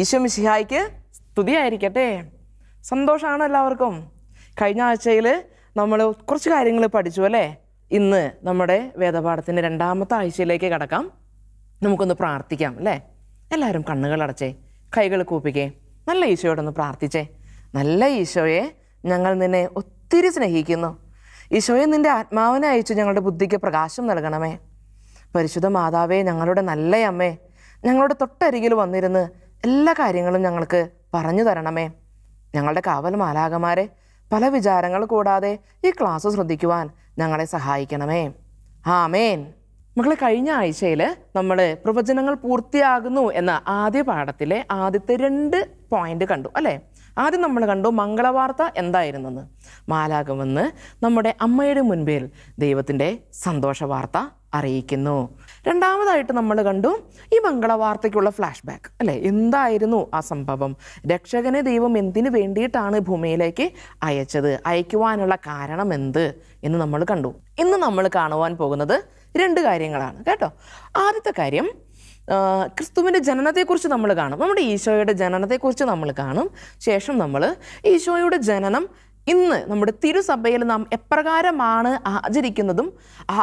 ഈശോ മിശിഹായിക്ക് സ്തുതിയായിരിക്കട്ടെ സന്തോഷമാണ് എല്ലാവർക്കും കഴിഞ്ഞ ആഴ്ചയിൽ നമ്മൾ കുറച്ച് കാര്യങ്ങൾ പഠിച്ചു അല്ലേ ഇന്ന് നമ്മുടെ വേദപാഠത്തിൻ്റെ രണ്ടാമത്തെ ആഴ്ചയിലേക്ക് കടക്കാം നമുക്കൊന്ന് പ്രാർത്ഥിക്കാം അല്ലേ എല്ലാവരും കണ്ണുകൾ അടച്ചേ കൈകൾ കൂപ്പിക്കേ നല്ല ഈശോയോടൊന്ന് പ്രാർത്ഥിച്ചേ നല്ല ഈശോയെ ഞങ്ങൾ നിന്നെ ഒത്തിരി സ്നേഹിക്കുന്നു ഈശോയെ നിൻ്റെ ആത്മാവിനെ അയച്ചു ഞങ്ങളുടെ ബുദ്ധിക്ക് പ്രകാശം നൽകണമേ പരിശുദ്ധ മാതാവേ ഞങ്ങളുടെ നല്ല അമ്മേ ഞങ്ങളുടെ തൊട്ടരികിൽ വന്നിരുന്ന് എല്ലാ കാര്യങ്ങളും ഞങ്ങൾക്ക് പറഞ്ഞു തരണമേ ഞങ്ങളുടെ കാവൽ മാലാകമാരെ പല വിചാരങ്ങൾ കൂടാതെ ഈ ക്ലാസ് ശ്രദ്ധിക്കുവാൻ ഞങ്ങളെ സഹായിക്കണമേ മേൻ മക്കളെ കഴിഞ്ഞ ആഴ്ചയിൽ നമ്മൾ പ്രവചനങ്ങൾ പൂർത്തിയാകുന്നു എന്ന ആദ്യ പാഠത്തിലെ ആദ്യത്തെ രണ്ട് പോയിന്റ് കണ്ടു അല്ലേ ആദ്യം നമ്മൾ കണ്ടു മംഗളവാർത്ത എന്തായിരുന്നെന്ന് മാലാകമെന്ന് നമ്മുടെ അമ്മയുടെ മുൻപിൽ ദൈവത്തിൻ്റെ സന്തോഷ വാർത്ത അറിയിക്കുന്നു രണ്ടാമതായിട്ട് നമ്മൾ കണ്ടു ഈ മംഗള വാർത്തയ്ക്കുള്ള ഫ്ലാഷ് ബാക്ക് അല്ലേ എന്തായിരുന്നു ആ സംഭവം രക്ഷകനെ ദൈവം എന്തിനു വേണ്ടിയിട്ടാണ് ഭൂമിയിലേക്ക് അയച്ചത് അയക്കുവാനുള്ള കാരണം എന്ത് എന്ന് നമ്മൾ കണ്ടു ഇന്ന് നമ്മൾ കാണുവാൻ പോകുന്നത് രണ്ട് കാര്യങ്ങളാണ് കേട്ടോ ആദ്യത്തെ കാര്യം ക്രിസ്തുവിൻ്റെ ജനനത്തെക്കുറിച്ച് നമ്മൾ കാണും നമ്മുടെ ഈശോയുടെ ജനനത്തെക്കുറിച്ച് നമ്മൾ കാണും ശേഷം നമ്മൾ ഈശോയുടെ ജനനം ഇന്ന് നമ്മുടെ തിരുസഭയിൽ നാം എപ്രകാരമാണ് ആചരിക്കുന്നതും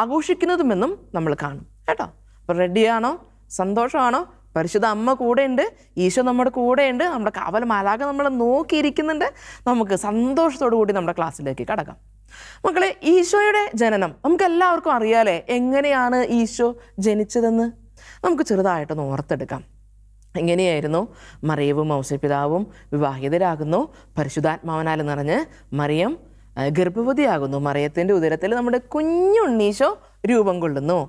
ആഘോഷിക്കുന്നതുമെന്നും നമ്മൾ കാണും കേട്ടോ അപ്പോൾ റെഡിയാണോ സന്തോഷമാണോ പരിശുദ്ധ അമ്മ കൂടെയുണ്ട് ഈശോ നമ്മുടെ കൂടെയുണ്ട് നമ്മുടെ കാവൽ മാലാക നമ്മൾ നോക്കിയിരിക്കുന്നുണ്ട് നമുക്ക് സന്തോഷത്തോടു കൂടി നമ്മുടെ ക്ലാസ്സിലേക്ക് കടക്കാം മക്കളെ ഈശോയുടെ ജനനം നമുക്ക് എല്ലാവർക്കും അറിയാലേ എങ്ങനെയാണ് ഈശോ ജനിച്ചതെന്ന് നമുക്ക് ചെറുതായിട്ടൊന്ന് ഓർത്തെടുക്കാം എങ്ങനെയായിരുന്നു മറിയവും മൗസ്യപിതാവും വിവാഹിതരാകുന്നു പരിശുദ്ധാത്മാവനാൽ നിറഞ്ഞ് മറിയം ഗർഭവതിയാകുന്നു മറിയത്തിൻ്റെ ഉദരത്തിൽ നമ്മുടെ കുഞ്ഞുണ്ണീശോ രൂപം കൊള്ളുന്നു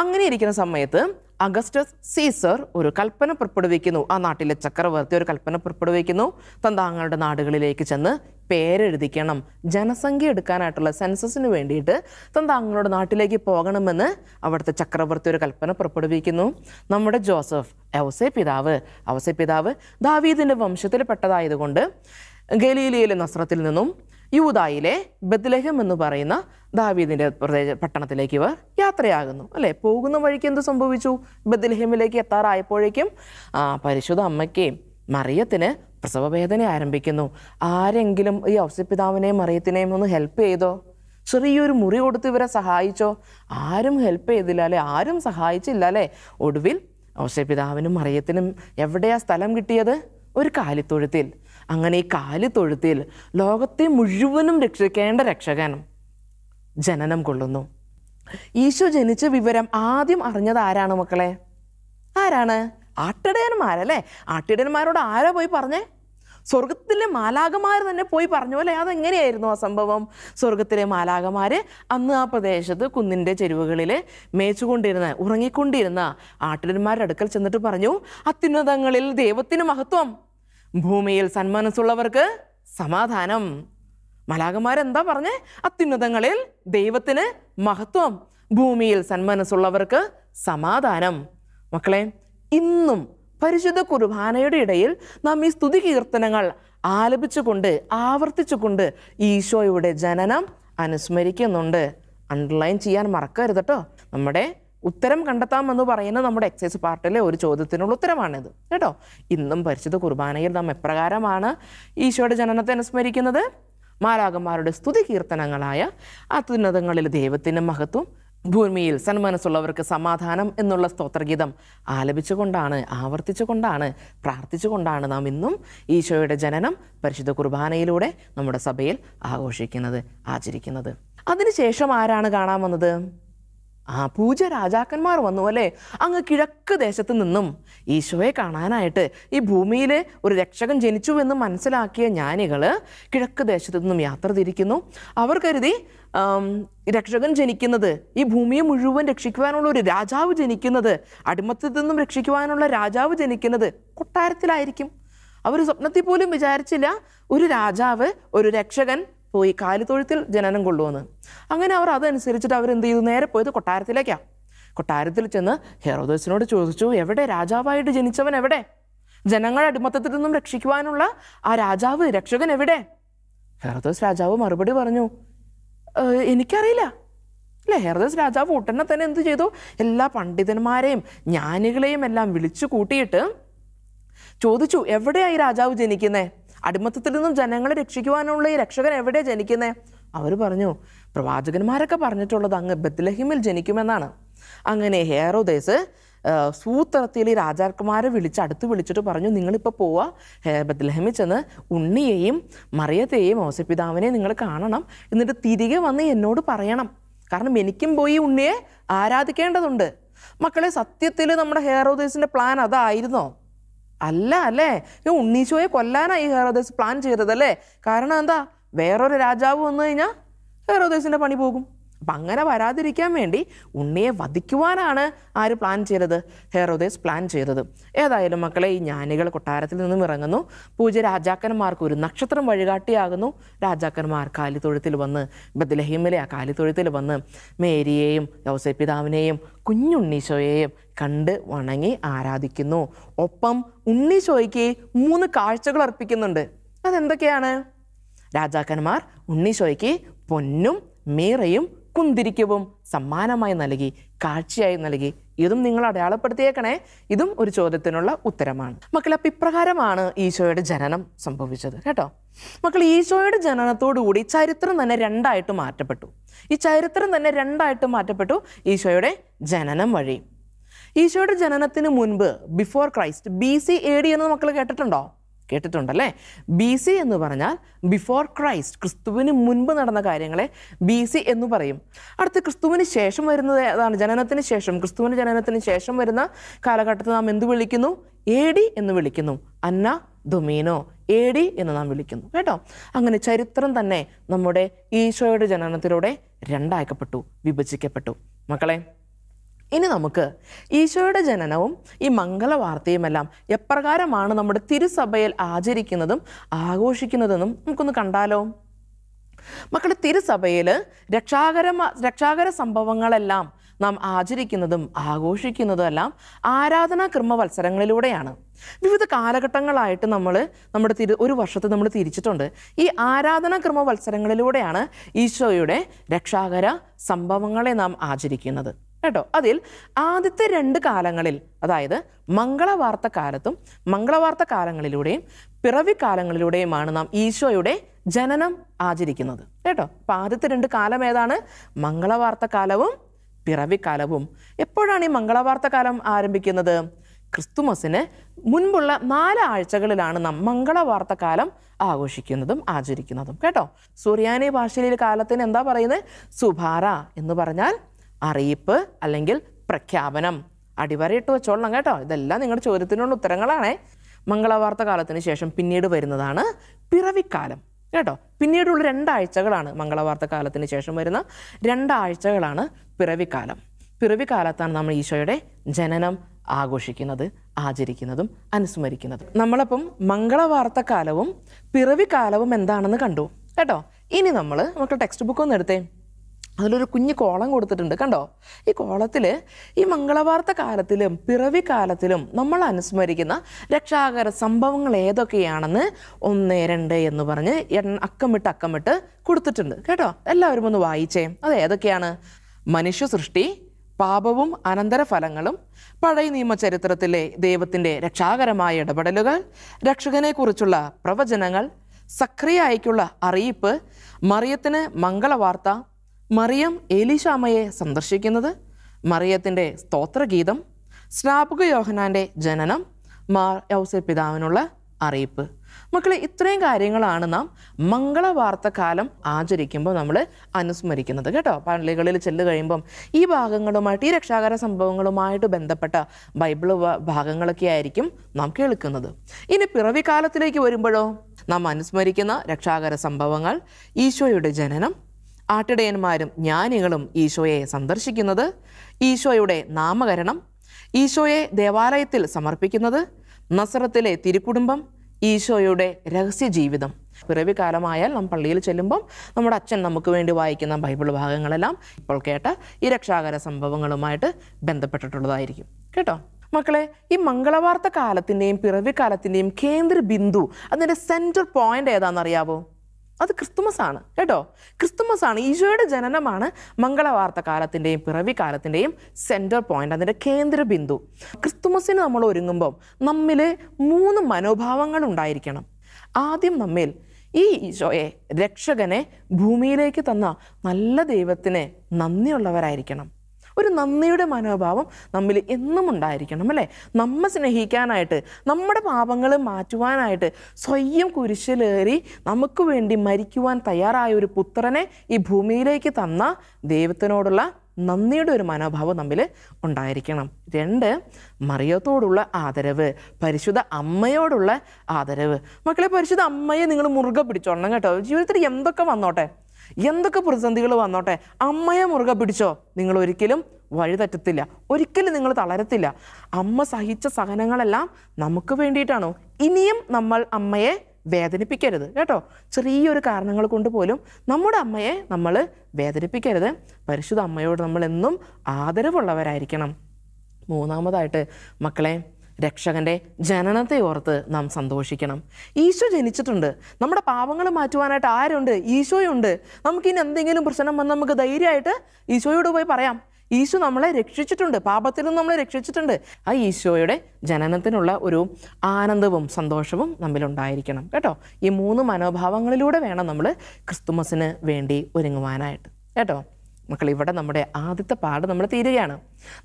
അങ്ങനെ ഇരിക്കുന്ന സമയത്ത് അഗസ്റ്റസ് സീസർ ഒരു കൽപ്പന പുറപ്പെടുവിക്കുന്നു ആ നാട്ടിലെ ചക്രവർത്തി ഒരു കൽപ്പന പുറപ്പെടുവിക്കുന്നു തന്താങ്ങളുടെ നാടുകളിലേക്ക് ചെന്ന് പേരെഴുതിക്കണം ജനസംഖ്യ എടുക്കാനായിട്ടുള്ള സെൻസസിന് വേണ്ടിയിട്ട് തന്താങ്ങളുടെ നാട്ടിലേക്ക് പോകണമെന്ന് അവിടുത്തെ ചക്രവർത്തി ഒരു കൽപ്പന പുറപ്പെടുവിക്കുന്നു നമ്മുടെ ജോസഫ് ഔസെ പിതാവ് ഔസെ പിതാവ് ദാവീദിൻ്റെ വംശത്തിൽ പെട്ടതായതുകൊണ്ട് ഗലീലിയിലെ നസ്രത്തിൽ നിന്നും യൂതായിലെ ബദ്ലഹം എന്ന് പറയുന്ന ദാവീദിൻ്റെ പ്രദേശ പട്ടണത്തിലേക്ക് ഇവർ യാത്രയാകുന്നു അല്ലേ പോകുന്ന വഴിക്ക് എന്ത് സംഭവിച്ചു ബദ്ലഹമിലേക്ക് എത്താറായപ്പോഴേക്കും ആ പരിശുദ്ധ അമ്മയ്ക്ക് മറിയത്തിന് പ്രസവവേദന ആരംഭിക്കുന്നു ആരെങ്കിലും ഈ ഔസ്യപിതാവിനെയും മറിയത്തിനെയും ഒന്ന് ഹെൽപ്പ് ചെയ്തോ ചെറിയൊരു മുറി കൊടുത്ത് ഇവരെ സഹായിച്ചോ ആരും ഹെൽപ്പ് ചെയ്തില്ല അല്ലേ ആരും സഹായിച്ചില്ല അല്ലേ ഒടുവിൽ ഔസ്യപിതാവിനും മറിയത്തിനും എവിടെയാ സ്ഥലം കിട്ടിയത് ഒരു കാലിത്തൊഴുത്തിൽ അങ്ങനെ ഈ കാല് തൊഴുത്തിൽ ലോകത്തെ മുഴുവനും രക്ഷിക്കേണ്ട രക്ഷകൻ ജനനം കൊള്ളുന്നു ഈശോ ജനിച്ച വിവരം ആദ്യം അറിഞ്ഞത് ആരാണ് മക്കളെ ആരാണ് ആട്ടിടയന്മാരല്ലേ ആട്ടിടയന്മാരോട് ആരാ പോയി പറഞ്ഞേ സ്വർഗത്തിലെ മാലാകമാർ തന്നെ പോയി പറഞ്ഞു അല്ലേ അതെങ്ങനെയായിരുന്നു ആ സംഭവം സ്വർഗത്തിലെ മാലാകമാർ അന്ന് ആ പ്രദേശത്ത് കുന്നിൻ്റെ ചെരുവുകളിൽ മേച്ചുകൊണ്ടിരുന്ന ഉറങ്ങിക്കൊണ്ടിരുന്ന ആട്ടിടന്മാരുടെ അടുക്കൽ ചെന്നിട്ട് പറഞ്ഞു അത്യുന്നതങ്ങളിൽ ദൈവത്തിന് മഹത്വം ഭൂമിയിൽ സന്മനസ്സുള്ളവർക്ക് സമാധാനം മലാകന്മാരെന്താ പറഞ്ഞേ അത്യുന്നതങ്ങളിൽ ദൈവത്തിന് മഹത്വം ഭൂമിയിൽ സന്മനസ്സുള്ളവർക്ക് സമാധാനം മക്കളെ ഇന്നും പരിശുദ്ധ കുർബാനയുടെ ഇടയിൽ നാം ഈ സ്തുതി കീർത്തനങ്ങൾ ആലപിച്ചുകൊണ്ട് ആവർത്തിച്ചുകൊണ്ട് ഈശോയുടെ ജനനം അനുസ്മരിക്കുന്നുണ്ട് അണ്ടർലൈൻ ചെയ്യാൻ മറക്കരുത് കേട്ടോ നമ്മുടെ ഉത്തരം കണ്ടെത്താമെന്ന് പറയുന്ന നമ്മുടെ എക്സൈസ് പാർട്ടിലെ ഒരു ചോദ്യത്തിനുള്ള ഉത്തരമാണിത് കേട്ടോ ഇന്നും പരിശുദ്ധ കുർബാനയിൽ നാം എപ്രകാരമാണ് ഈശോയുടെ ജനനത്തെ അനുസ്മരിക്കുന്നത് മാലാകന്മാരുടെ സ്തുതി കീർത്തനങ്ങളായ അത്യുന്നതങ്ങളിൽ ദൈവത്തിൻ്റെ മഹത്വം ഭൂമിയിൽ സന്മനസ്സുള്ളവർക്ക് സമാധാനം എന്നുള്ള സ്തോത്രഗീതം ആലപിച്ചുകൊണ്ടാണ് ആവർത്തിച്ചുകൊണ്ടാണ് പ്രാർത്ഥിച്ചുകൊണ്ടാണ് നാം ഇന്നും ഈശോയുടെ ജനനം പരിശുദ്ധ കുർബാനയിലൂടെ നമ്മുടെ സഭയിൽ ആഘോഷിക്കുന്നത് ആചരിക്കുന്നത് അതിനുശേഷം ആരാണ് കാണാൻ വന്നത് ആ പൂജ രാജാക്കന്മാർ വന്നു അല്ലേ അങ്ങ് കിഴക്ക് ദേശത്ത് നിന്നും ഈശോയെ കാണാനായിട്ട് ഈ ഭൂമിയിൽ ഒരു രക്ഷകൻ ജനിച്ചു എന്ന് മനസ്സിലാക്കിയ ജ്ഞാനികൾ കിഴക്ക് ദേശത്തു നിന്നും യാത്ര തിരിക്കുന്നു അവർ കരുതി രക്ഷകൻ ജനിക്കുന്നത് ഈ ഭൂമിയെ മുഴുവൻ രക്ഷിക്കുവാനുള്ള ഒരു രാജാവ് ജനിക്കുന്നത് അടിമത്തിൽ നിന്നും രക്ഷിക്കുവാനുള്ള രാജാവ് ജനിക്കുന്നത് കൊട്ടാരത്തിലായിരിക്കും അവർ സ്വപ്നത്തിൽ പോലും വിചാരിച്ചില്ല ഒരു രാജാവ് ഒരു രക്ഷകൻ പോയി കാലിത്തൊഴുത്തിൽ ജനനം കൊള്ളുമെന്ന് അങ്ങനെ അവർ അതനുസരിച്ചിട്ട് അവർ എന്ത് ചെയ്തു നേരെ പോയത് കൊട്ടാരത്തിലേക്കാണ് കൊട്ടാരത്തിൽ ചെന്ന് ഹെറോദോസിനോട് ചോദിച്ചു എവിടെ രാജാവായിട്ട് ജനിച്ചവൻ എവിടെ ജനങ്ങളെ അടിമത്തത്തിൽ നിന്നും രക്ഷിക്കുവാനുള്ള ആ രാജാവ് രക്ഷകൻ എവിടെ ഹെറോദോസ് രാജാവ് മറുപടി പറഞ്ഞു എനിക്കറിയില്ല അല്ലെ ഹെറോദോസ് രാജാവ് ഉടനെ തന്നെ എന്ത് ചെയ്തു എല്ലാ പണ്ഡിതന്മാരെയും ജ്ഞാനികളെയും എല്ലാം വിളിച്ചു കൂട്ടിയിട്ട് ചോദിച്ചു ഈ രാജാവ് ജനിക്കുന്നത് അടിമത്തത്തിൽ നിന്നും ജനങ്ങളെ രക്ഷിക്കുവാനുള്ള ഈ രക്ഷകൻ എവിടെ ജനിക്കുന്നത് അവർ പറഞ്ഞു പ്രവാചകന്മാരൊക്കെ പറഞ്ഞിട്ടുള്ളത് അങ്ങ് ബത്ലഹിമിൽ ജനിക്കുമെന്നാണ് അങ്ങനെ ഹേറോദേസ് ഈ രാജാക്കുമാരെ വിളിച്ച് അടുത്ത് വിളിച്ചിട്ട് പറഞ്ഞു നിങ്ങളിപ്പോൾ പോവുക ബദ്ലഹമിൽ ചെന്ന് ഉണ്ണിയെയും മറിയത്തെയും ഓസപ്പിതാവിനെ നിങ്ങൾ കാണണം എന്നിട്ട് തിരികെ വന്ന് എന്നോട് പറയണം കാരണം എനിക്കും പോയി ഉണ്ണിയെ ആരാധിക്കേണ്ടതുണ്ട് മക്കളെ സത്യത്തിൽ നമ്മുടെ ഹെയറോദേസിൻ്റെ പ്ലാൻ അതായിരുന്നോ അല്ല അല്ലേ ഈ ഉണ്ണീശോയെ കൊല്ലാനായി ഹെറോദേശ് പ്ലാൻ ചെയ്തതല്ലേ കാരണം എന്താ വേറൊരു രാജാവ് വന്നു കഴിഞ്ഞാൽ ഹെറോദേസിൻ്റെ പണി പോകും അപ്പം അങ്ങനെ വരാതിരിക്കാൻ വേണ്ടി ഉണ്ണിയെ വധിക്കുവാനാണ് ആര് പ്ലാൻ ചെയ്തത് ഹെയറോദേസ് പ്ലാൻ ചെയ്തത് ഏതായാലും മക്കളെ ഈ ജ്ഞാനികൾ കൊട്ടാരത്തിൽ നിന്നും ഇറങ്ങുന്നു പൂജ രാജാക്കന്മാർക്ക് ഒരു നക്ഷത്രം വഴികാട്ടിയാകുന്നു രാജാക്കന്മാർ കാലിത്തൊഴുത്തിൽ വന്ന് ബദലഹീമിലെ ആ കാലിത്തൊഴുത്തിൽ വന്ന് മേരിയെയും പിതാവിനെയും കുഞ്ഞുണ്ണീശോയെയും കണ്ട് വണങ്ങി ആരാധിക്കുന്നു ഒപ്പം ഉണ്ണീശോയ്ക്ക് മൂന്ന് കാഴ്ചകൾ അർപ്പിക്കുന്നുണ്ട് അതെന്തൊക്കെയാണ് രാജാക്കന്മാർ ഉണ്ണീശോയ്ക്ക് പൊന്നും മീറയും മുക്കുംതിരിക്കവും സമ്മാനമായി നൽകി കാഴ്ചയായി നൽകി ഇതും നിങ്ങൾ അടയാളപ്പെടുത്തിയേക്കണേ ഇതും ഒരു ചോദ്യത്തിനുള്ള ഉത്തരമാണ് മക്കൾ അപ്പം ഇപ്രകാരമാണ് ഈശോയുടെ ജനനം സംഭവിച്ചത് കേട്ടോ മക്കൾ ഈശോയുടെ ജനനത്തോടുകൂടി ചരിത്രം തന്നെ രണ്ടായിട്ട് മാറ്റപ്പെട്ടു ഈ ചരിത്രം തന്നെ രണ്ടായിട്ട് മാറ്റപ്പെട്ടു ഈശോയുടെ ജനനം വഴി ഈശോയുടെ ജനനത്തിന് മുൻപ് before Christ B C A D എന്ന് മക്കൾ കേട്ടിട്ടുണ്ടോ കേട്ടിട്ടുണ്ടല്ലേ ബി സി എന്ന് പറഞ്ഞാൽ ബിഫോർ ക്രൈസ്റ്റ് ക്രിസ്തുവിന് മുൻപ് നടന്ന കാര്യങ്ങളെ ബി സി എന്ന് പറയും അടുത്ത് ക്രിസ്തുവിന് ശേഷം വരുന്നത് അതാണ് ജനനത്തിന് ശേഷം ക്രിസ്തുവിന് ജനനത്തിന് ശേഷം വരുന്ന കാലഘട്ടത്തെ നാം എന്ത് വിളിക്കുന്നു എ ഡി എന്ന് വിളിക്കുന്നു അന്ന ദുമീനോ എ ഡി എന്ന് നാം വിളിക്കുന്നു കേട്ടോ അങ്ങനെ ചരിത്രം തന്നെ നമ്മുടെ ഈശോയുടെ ജനനത്തിലൂടെ രണ്ടാക്കപ്പെട്ടു വിഭജിക്കപ്പെട്ടു മക്കളെ ഇനി നമുക്ക് ഈശോയുടെ ജനനവും ഈ വാർത്തയുമെല്ലാം എപ്രകാരമാണ് നമ്മുടെ തിരുസഭയിൽ ആചരിക്കുന്നതും ആഘോഷിക്കുന്നതെന്നും നമുക്കൊന്ന് കണ്ടാലോ മക്കളുടെ തിരുസഭയിൽ രക്ഷാകര രക്ഷാകര സംഭവങ്ങളെല്ലാം നാം ആചരിക്കുന്നതും ആഘോഷിക്കുന്നതും എല്ലാം ആരാധനാ ക്രമവത്സരങ്ങളിലൂടെയാണ് വിവിധ കാലഘട്ടങ്ങളായിട്ട് നമ്മൾ നമ്മുടെ തിരു ഒരു വർഷത്തെ നമ്മൾ തിരിച്ചിട്ടുണ്ട് ഈ ആരാധനാ ക്രമവത്സരങ്ങളിലൂടെയാണ് ഈശോയുടെ രക്ഷാകര സംഭവങ്ങളെ നാം ആചരിക്കുന്നത് കേട്ടോ അതിൽ ആദ്യത്തെ രണ്ട് കാലങ്ങളിൽ അതായത് മംഗളവാർത്ത കാലത്തും മംഗളവാർത്ത കാലങ്ങളിലൂടെയും പിറവി കാലങ്ങളിലൂടെയുമാണ് നാം ഈശോയുടെ ജനനം ആചരിക്കുന്നത് കേട്ടോ അപ്പം ആദ്യത്തെ രണ്ട് കാലം ഏതാണ് മംഗളവാർത്ത കാലവും പിറവിക്കാലവും എപ്പോഴാണ് ഈ മംഗളവാർത്ത കാലം ആരംഭിക്കുന്നത് ക്രിസ്തുമസിന് മുൻപുള്ള നാല് ആഴ്ചകളിലാണ് നാം മംഗളവാർത്ത കാലം ആഘോഷിക്കുന്നതും ആചരിക്കുന്നതും കേട്ടോ സുറിയാനി ഭാഷയിൽ കാലത്തിന് എന്താ പറയുന്നത് സുഭാര എന്ന് പറഞ്ഞാൽ അറിയിപ്പ് അല്ലെങ്കിൽ പ്രഖ്യാപനം അടിവരയിട്ട് വെച്ചോളണം കേട്ടോ ഇതെല്ലാം നിങ്ങളുടെ ചോദ്യത്തിനുള്ള ഉത്തരങ്ങളാണേ മംഗളവാർത്ത കാലത്തിന് ശേഷം പിന്നീട് വരുന്നതാണ് പിറവിക്കാലം കേട്ടോ പിന്നീടുള്ള രണ്ടാഴ്ചകളാണ് മംഗളവാർത്ത കാലത്തിന് ശേഷം വരുന്ന രണ്ടാഴ്ചകളാണ് പിറവിക്കാലം പിറവിക്കാലത്താണ് നമ്മൾ ഈശോയുടെ ജനനം ആഘോഷിക്കുന്നത് ആചരിക്കുന്നതും അനുസ്മരിക്കുന്നതും നമ്മളപ്പം മംഗളവാർത്തക്കാലവും പിറവിക്കാലവും എന്താണെന്ന് കണ്ടു കേട്ടോ ഇനി നമ്മൾ നമുക്ക് ടെക്സ്റ്റ് ബുക്ക് ഒന്ന് എടുത്തേ അതിലൊരു കുഞ്ഞു കോളം കൊടുത്തിട്ടുണ്ട് കണ്ടോ ഈ കോളത്തിൽ ഈ മംഗളവാർത്ത കാലത്തിലും പിറവിക്കാലത്തിലും നമ്മൾ അനുസ്മരിക്കുന്ന രക്ഷാകര സംഭവങ്ങൾ ഏതൊക്കെയാണെന്ന് ഒന്ന് രണ്ട് എന്ന് പറഞ്ഞ് അക്കമിട്ട് അക്കമിട്ട് കൊടുത്തിട്ടുണ്ട് കേട്ടോ എല്ലാവരും ഒന്ന് വായിച്ചേ അത് ഏതൊക്കെയാണ് മനുഷ്യസൃഷ്ടി പാപവും അനന്തരഫലങ്ങളും പഴയ നിയമചരിത്രത്തിലെ ദൈവത്തിൻ്റെ രക്ഷാകരമായ ഇടപെടലുകൾ രക്ഷകനെക്കുറിച്ചുള്ള പ്രവചനങ്ങൾ സക്രിയായിക്കുള്ള അറിയിപ്പ് മറിയത്തിന് മംഗളവാർത്ത മറിയം ഏലിശാമയെ സന്ദർശിക്കുന്നത് മറിയത്തിൻ്റെ സ്തോത്രഗീതം സ്നാപക യോഹനാൻ്റെ ജനനം മാ യൗസെ പിതാവിനുള്ള അറിയിപ്പ് മക്കളെ ഇത്രയും കാര്യങ്ങളാണ് നാം മംഗളവാർത്തക്കാലം ആചരിക്കുമ്പോൾ നമ്മൾ അനുസ്മരിക്കുന്നത് കേട്ടോ പള്ളികളിൽ ചെല്ലു കഴിയുമ്പം ഈ ഭാഗങ്ങളുമായിട്ട് ഈ രക്ഷാകര സംഭവങ്ങളുമായിട്ട് ബന്ധപ്പെട്ട ബൈബിൾ ഭാഗങ്ങളൊക്കെ ആയിരിക്കും നാം കേൾക്കുന്നത് ഇനി കാലത്തിലേക്ക് വരുമ്പോഴോ നാം അനുസ്മരിക്കുന്ന രക്ഷാകര സംഭവങ്ങൾ ഈശോയുടെ ജനനം ആട്ടിടയന്മാരും ജ്ഞാനികളും ഈശോയെ സന്ദർശിക്കുന്നത് ഈശോയുടെ നാമകരണം ഈശോയെ ദേവാലയത്തിൽ സമർപ്പിക്കുന്നത് നസറത്തിലെ തിരുക്കുടുംബം ഈശോയുടെ രഹസ്യ ജീവിതം പിറവി കാലമായാൽ നാം പള്ളിയിൽ ചെല്ലുമ്പം നമ്മുടെ അച്ഛൻ നമുക്ക് വേണ്ടി വായിക്കുന്ന ബൈബിൾ ഭാഗങ്ങളെല്ലാം ഇപ്പോൾ കേട്ട ഈ രക്ഷാകര സംഭവങ്ങളുമായിട്ട് ബന്ധപ്പെട്ടിട്ടുള്ളതായിരിക്കും കേട്ടോ മക്കളെ ഈ മംഗളവാർത്ത കാലത്തിൻ്റെയും പിറവി കാലത്തിൻ്റെയും കേന്ദ്ര ബിന്ദു അതിൻ്റെ സെൻറ്റർ പോയിന്റ് ഏതാണെന്നറിയാവോ അത് ക്രിസ്തുമസ് ആണ് കേട്ടോ ക്രിസ്തുമസ് ആണ് ഈശോയുടെ ജനനമാണ് മംഗളവാർത്ത കാലത്തിൻ്റെയും പിറവി കാലത്തിൻ്റെയും സെൻറ്റർ പോയിന്റ് അതിൻ്റെ കേന്ദ്ര ബിന്ദു ക്രിസ്തുമസിന് നമ്മൾ ഒരുങ്ങുമ്പോൾ നമ്മിൽ മൂന്ന് മനോഭാവങ്ങൾ ഉണ്ടായിരിക്കണം ആദ്യം നമ്മിൽ ഈ ഈശോയെ രക്ഷകനെ ഭൂമിയിലേക്ക് തന്ന നല്ല ദൈവത്തിന് നന്ദിയുള്ളവരായിരിക്കണം ഒരു നന്ദിയുടെ മനോഭാവം നമ്മിൽ എന്നും ഉണ്ടായിരിക്കണം അല്ലേ നമ്മെ സ്നേഹിക്കാനായിട്ട് നമ്മുടെ പാപങ്ങൾ മാറ്റുവാനായിട്ട് സ്വയം കുരിശിലേറി നമുക്ക് വേണ്ടി മരിക്കുവാൻ തയ്യാറായ ഒരു പുത്രനെ ഈ ഭൂമിയിലേക്ക് തന്ന ദൈവത്തിനോടുള്ള നന്ദിയുടെ ഒരു മനോഭാവം തമ്മിൽ ഉണ്ടായിരിക്കണം രണ്ട് മറിയത്തോടുള്ള ആദരവ് പരിശുദ്ധ അമ്മയോടുള്ള ആദരവ് മക്കളെ പരിശുദ്ധ അമ്മയെ നിങ്ങൾ മുറുകെ പിടിച്ചോണം കേട്ടോ ജീവിതത്തിൽ എന്തൊക്കെ വന്നോട്ടെ എന്തൊക്കെ പ്രതിസന്ധികൾ വന്നോട്ടെ അമ്മയെ മുറുകെ പിടിച്ചോ നിങ്ങൾ ഒരിക്കലും വഴിതെറ്റത്തില്ല ഒരിക്കലും നിങ്ങൾ തളരത്തില്ല അമ്മ സഹിച്ച സഹനങ്ങളെല്ലാം നമുക്ക് വേണ്ടിയിട്ടാണോ ഇനിയും നമ്മൾ അമ്മയെ വേദനിപ്പിക്കരുത് കേട്ടോ ചെറിയൊരു കാരണങ്ങൾ കൊണ്ട് പോലും നമ്മുടെ അമ്മയെ നമ്മൾ വേദനിപ്പിക്കരുത് പരിശുദ്ധ അമ്മയോട് നമ്മൾ എന്നും ആദരവുള്ളവരായിരിക്കണം മൂന്നാമതായിട്ട് മക്കളെ രക്ഷകൻ്റെ ജനനത്തെ ഓർത്ത് നാം സന്തോഷിക്കണം ഈശോ ജനിച്ചിട്ടുണ്ട് നമ്മുടെ പാപങ്ങൾ മാറ്റുവാനായിട്ട് ആരുണ്ട് ഈശോയുണ്ട് നമുക്കിനി എന്തെങ്കിലും പ്രശ്നം വന്നാൽ നമുക്ക് ധൈര്യമായിട്ട് ഈശോയോട് പോയി പറയാം ഈശോ നമ്മളെ രക്ഷിച്ചിട്ടുണ്ട് പാപത്തിൽ നിന്ന് നമ്മളെ രക്ഷിച്ചിട്ടുണ്ട് ആ ഈശോയുടെ ജനനത്തിനുള്ള ഒരു ആനന്ദവും സന്തോഷവും നമ്മിലുണ്ടായിരിക്കണം കേട്ടോ ഈ മൂന്ന് മനോഭാവങ്ങളിലൂടെ വേണം നമ്മൾ ക്രിസ്തുമസിന് വേണ്ടി ഒരുങ്ങുവാനായിട്ട് കേട്ടോ മക്കൾ ഇവിടെ നമ്മുടെ ആദ്യത്തെ പാട് നമ്മൾ തീരുകയാണ്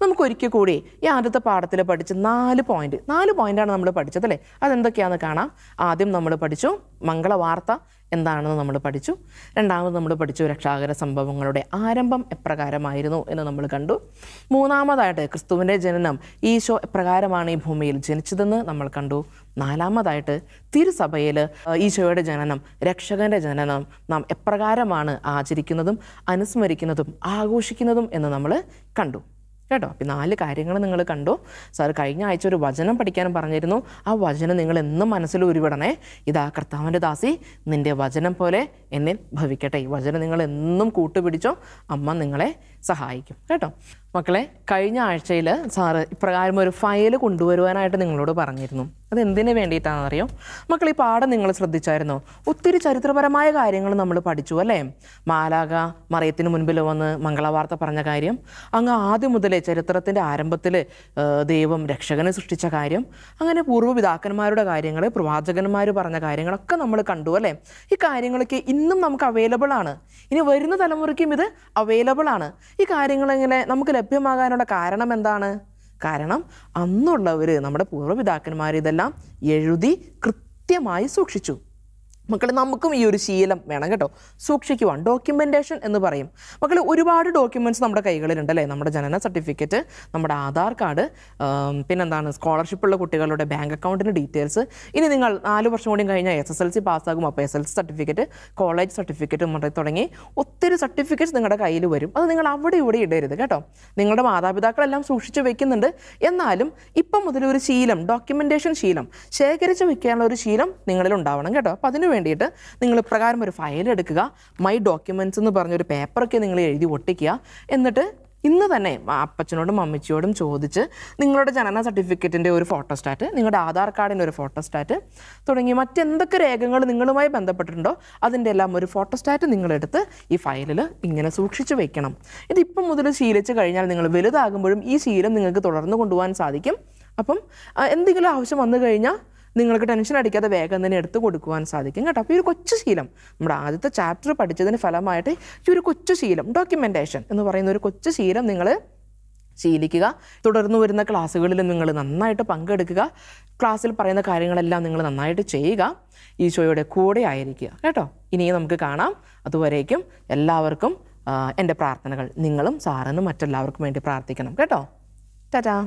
നമുക്കൊരിക്കൽ കൂടി ഈ ആദ്യത്തെ പാഠത്തിൽ പഠിച്ച നാല് പോയിന്റ് നാല് പോയിന്റാണ് നമ്മൾ പഠിച്ചത് അല്ലേ അതെന്തൊക്കെയാണെന്ന് കാണാം ആദ്യം നമ്മൾ പഠിച്ചു മംഗളവാർത്ത എന്താണെന്ന് നമ്മൾ പഠിച്ചു രണ്ടാമത് നമ്മൾ പഠിച്ചു രക്ഷാകര സംഭവങ്ങളുടെ ആരംഭം എപ്രകാരമായിരുന്നു എന്ന് നമ്മൾ കണ്ടു മൂന്നാമതായിട്ട് ക്രിസ്തുവിൻ്റെ ജനനം ഈശോ എപ്രകാരമാണ് ഈ ഭൂമിയിൽ ജനിച്ചതെന്ന് നമ്മൾ കണ്ടു നാലാമതായിട്ട് തിരുസഭയിൽ ഈശോയുടെ ജനനം രക്ഷകൻ്റെ ജനനം നാം എപ്രകാരമാണ് ആചരിക്കുന്നതും അനുസ്മരിക്കുന്നതും ആഘോഷിക്കുന്നതും എന്ന് നമ്മൾ കണ്ടു കേട്ടോ അപ്പം നാല് കാര്യങ്ങൾ നിങ്ങൾ കണ്ടു സാർ കഴിഞ്ഞ ആഴ്ച ഒരു വചനം പഠിക്കാൻ പറഞ്ഞിരുന്നു ആ വചനം നിങ്ങൾ എന്നും മനസ്സിൽ ഉരുവിടണേ ഇതാ കർത്താവിൻ്റെ ദാസി നിൻ്റെ വചനം പോലെ എന്നെ ഭവിക്കട്ടെ ഈ വചനം നിങ്ങൾ എന്നും കൂട്ടുപിടിച്ചോ അമ്മ നിങ്ങളെ സഹായിക്കും കേട്ടോ മക്കളെ കഴിഞ്ഞ ആഴ്ചയിൽ സാറ് ഇപ്രകാരം ഒരു ഫയൽ കൊണ്ടുവരുവാനായിട്ട് നിങ്ങളോട് പറഞ്ഞിരുന്നു അത് എന്തിനു വേണ്ടിയിട്ടാണെന്നറിയോ മക്കൾ ഈ പാഠം നിങ്ങൾ ശ്രദ്ധിച്ചായിരുന്നോ ഒത്തിരി ചരിത്രപരമായ കാര്യങ്ങൾ നമ്മൾ പഠിച്ചു അല്ലേ മാലാക മറിയത്തിന് മുൻപിൽ വന്ന് മംഗളവാർത്ത പറഞ്ഞ കാര്യം അങ്ങ് ആദ്യം മുതലേ ചരിത്രത്തിൻ്റെ ആരംഭത്തിൽ ദൈവം രക്ഷകനെ സൃഷ്ടിച്ച കാര്യം അങ്ങനെ പൂർവ്വപിതാക്കന്മാരുടെ കാര്യങ്ങൾ പ്രവാചകന്മാർ പറഞ്ഞ കാര്യങ്ങളൊക്കെ നമ്മൾ കണ്ടു അല്ലേ ഈ കാര്യങ്ങളൊക്കെ ഇന്നും നമുക്ക് അവൈലബിൾ ആണ് ഇനി വരുന്ന തലമുറയ്ക്കും ഇത് അവൈലബിൾ ആണ് ഈ കാര്യങ്ങളിങ്ങനെ നമുക്ക് ലഭ്യമാകാനുള്ള കാരണം എന്താണ് കാരണം അന്നുള്ളവർ നമ്മുടെ പൂർവ്വപിതാക്കന്മാർ ഇതെല്ലാം എഴുതി കൃത്യമായി സൂക്ഷിച്ചു മക്കളെ നമുക്കും ഈ ഒരു ശീലം വേണം കേട്ടോ സൂക്ഷിക്കുവാൻ ഡോക്യുമെൻറ്റേഷൻ എന്ന് പറയും മക്കളെ ഒരുപാട് ഡോക്യുമെൻറ്റ്സ് നമ്മുടെ കൈകളിലുണ്ട് അല്ലേ നമ്മുടെ ജനന സർട്ടിഫിക്കറ്റ് നമ്മുടെ ആധാർ കാർഡ് പിന്നെന്താണ് സ്കോളർഷിപ്പുള്ള കുട്ടികളുടെ ബാങ്ക് അക്കൗണ്ടിൻ്റെ ഡീറ്റെയിൽസ് ഇനി നിങ്ങൾ നാല് വർഷം കൂടി കഴിഞ്ഞാൽ എസ് എസ് എൽ സി പാസ്സാകും അപ്പോൾ S L C certificate college certificate മുതൽ തുടങ്ങി ഒത്തിരി സർട്ടിഫിക്കറ്റ്സ് നിങ്ങളുടെ കയ്യിൽ വരും അത് നിങ്ങൾ അവിടെ ഇവിടെ ഇടരുത് കേട്ടോ നിങ്ങളുടെ മാതാപിതാക്കളെല്ലാം സൂക്ഷിച്ചു വെക്കുന്നുണ്ട് എന്നാലും ഇപ്പം മുതൽ ഒരു ശീലം ഡോക്യുമെൻറ്റേഷൻ ശീലം ശേഖരിച്ച് വെക്കാനുള്ള ഒരു ശീലം നിങ്ങളിൽ ഉണ്ടാവണം കേട്ടോ അപ്പോൾ അതിനു വേണ്ടിയിട്ട് നിങ്ങൾ ഇപ്രകാരം ഒരു ഫയൽ എടുക്കുക മൈ ഡോക്യുമെൻസ് എന്ന് പറഞ്ഞൊരു പേപ്പറൊക്കെ നിങ്ങൾ എഴുതി ഒട്ടിക്കുക എന്നിട്ട് ഇന്ന് തന്നെ അപ്പച്ചനോടും അമ്മച്ചിയോടും ചോദിച്ച് നിങ്ങളുടെ ജനന സർട്ടിഫിക്കറ്റിൻ്റെ ഒരു ഫോട്ടോസ്റ്റാറ്റ് നിങ്ങളുടെ ആധാർ കാർഡിൻ്റെ ഒരു ഫോട്ടോസ്റ്റാറ്റ് തുടങ്ങി മറ്റെന്തൊക്കെ രേഖകൾ നിങ്ങളുമായി ബന്ധപ്പെട്ടിട്ടുണ്ടോ അതിൻ്റെ എല്ലാം ഒരു ഫോട്ടോസ്റ്റാറ്റ് നിങ്ങളെടുത്ത് ഈ ഫയലിൽ ഇങ്ങനെ സൂക്ഷിച്ചു വയ്ക്കണം ഇതിപ്പം മുതൽ ശീലിച്ച് കഴിഞ്ഞാൽ നിങ്ങൾ വലുതാകുമ്പോഴും ഈ ശീലം നിങ്ങൾക്ക് തുടർന്ന് കൊണ്ടുപോകാൻ സാധിക്കും അപ്പം എന്തെങ്കിലും ആവശ്യം വന്നു കഴിഞ്ഞാൽ നിങ്ങൾക്ക് ടെൻഷൻ അടിക്കാതെ വേഗം തന്നെ എടുത്തു കൊടുക്കുവാൻ സാധിക്കും കേട്ടോ അപ്പോൾ ഈ ഒരു കൊച്ചു ശീലം നമ്മുടെ ആദ്യത്തെ ചാപ്റ്റർ പഠിച്ചതിന് ഫലമായിട്ട് ഈ ഒരു കൊച്ചു ശീലം ഡോക്യുമെൻറ്റേഷൻ എന്ന് പറയുന്ന ഒരു കൊച്ചു ശീലം നിങ്ങൾ ശീലിക്കുക തുടർന്ന് വരുന്ന ക്ലാസ്സുകളിൽ നിങ്ങൾ നന്നായിട്ട് പങ്കെടുക്കുക ക്ലാസ്സിൽ പറയുന്ന കാര്യങ്ങളെല്ലാം നിങ്ങൾ നന്നായിട്ട് ചെയ്യുക ഈശോയുടെ കൂടെ ആയിരിക്കുക കേട്ടോ ഇനിയും നമുക്ക് കാണാം അതുവരേക്കും എല്ലാവർക്കും എൻ്റെ പ്രാർത്ഥനകൾ നിങ്ങളും സാറിനും മറ്റെല്ലാവർക്കും വേണ്ടി പ്രാർത്ഥിക്കണം കേട്ടോ ടാറ്റാ